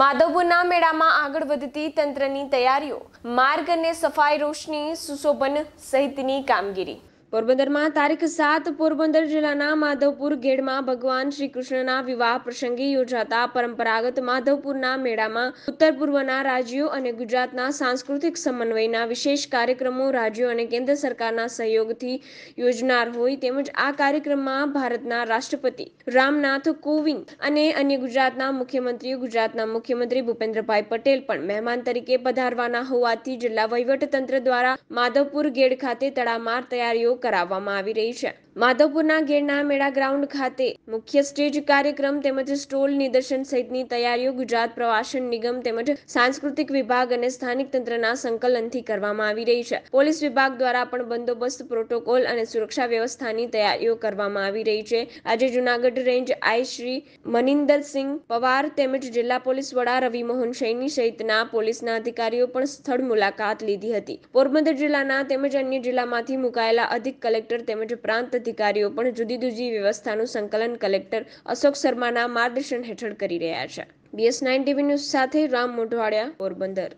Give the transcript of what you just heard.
માધવપુરના મેળામાં આગળ વધતી તંત્રની તૈયારીઓ માર્ગ અને સફાઈ રોશની સુશોભન સહિતની કામગીરી પોરબંદરમાં તારીખ સાત પોરબંદર જિલ્લાના માધવપુર ગેડમાં ભગવાન શ્રી કૃષ્ણના વિવાહ પ્રસંગે યોજાતા પરંપરાગત માધવપુરના મેળામાં ઉત્તર પૂર્વના રાજ્યો અને ગુજરાતના સાંસ્કૃતિક સમન્વયના વિશેષ કાર્યક્રમો રાજ્યો અને કેન્દ્ર સરકારના સહયોગથી યોજનાર હોય તેમજ આ કાર્યક્રમમાં ભારતના રાષ્ટ્રપતિ રામનાથ કોવિંદ અને અન્ય ગુજરાતના મુખ્યમંત્રી ગુજરાતના મુખ્યમંત્રી ભૂપેન્દ્રભાઈ પટેલ પણ મહેમાન તરીકે પધારવાના હોવાથી જિલ્લા વહીવટતંત્ર દ્વારા માધવપુર ગેડ ખાતે તડામાર તૈયારીઓ કરાવવામાં આવી રહી છે માધવપુરના ગેરના મેળા ગ્રાઉન્ડ ખાતે મુખ્ય સ્ટેજ કાર્યક્રમ તેમજ સ્ટોલ નિદર્શન સહિતની તૈયારીઓ ગુજરાત પ્રવાસન નિગમ તેમજ સાંસ્કૃતિક વિભાગ અને સ્થાનિક તંત્રના સંકલનથી કરવામાં આવી રહી છે પોલીસ વિભાગ દ્વારા પણ બંદોબસ્ત પ્રોટોકોલ અને સુરક્ષા વ્યવસ્થાની તૈયારીઓ કરવામાં આવી રહી છે આજે જુનાગઢ રેન્જ આઈ શ્રી મનિંદરસિંહ પવાર તેમજ જિલ્લા પોલીસ વડા રવિ મોહન સૈની સહિતના પોલીસના અધિકારીઓ પણ સ્થળ મુલાકાત લીધી હતી પોરબંદર જિલ્લાના તેમજ અન્ય જિલ્લામાંથી મુકાયેલા અધિક કલેક્ટર તેમજ પ્રાંત અધિકારીઓ પણ જુદી જુદી વ્યવસ્થાનું સંકલન કલેક્ટર અશોક શર્માના માર્ગદર્શન હેઠળ કરી રહ્યા છે બીએસ નાઇન ટીવી ન્યૂઝ સાથે રામ મોઢવાડિયા પોરબંદર